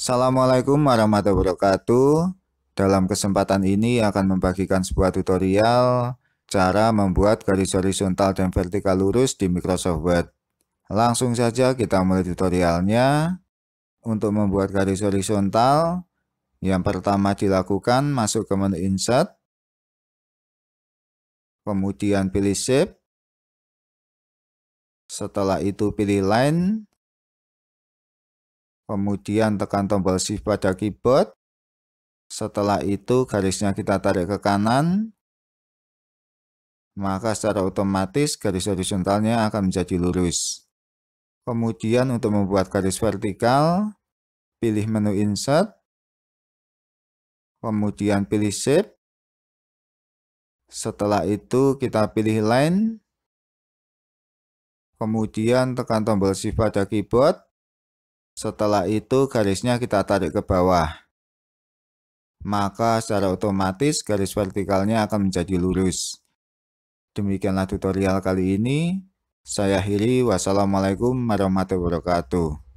Assalamualaikum warahmatullahi wabarakatuh. Dalam kesempatan ini akan membagikan sebuah tutorial cara membuat garis horizontal dan vertikal lurus di Microsoft Word. Langsung saja kita mulai tutorialnya. Untuk membuat garis horizontal, yang pertama dilakukan masuk ke menu Insert, kemudian pilih Shape, setelah itu pilih Line, Kemudian tekan tombol shift pada keyboard. Setelah itu garisnya kita tarik ke kanan. Maka secara otomatis garis horizontalnya akan menjadi lurus. Kemudian untuk membuat garis vertikal, pilih menu insert. Kemudian pilih shape. Setelah itu kita pilih line. Kemudian tekan tombol shift pada keyboard setelah itu garisnya kita tarik ke bawah. Maka secara otomatis garis vertikalnya akan menjadi lurus. Demikianlah tutorial kali ini. Saya akhiri. Wassalamualaikum warahmatullahi wabarakatuh.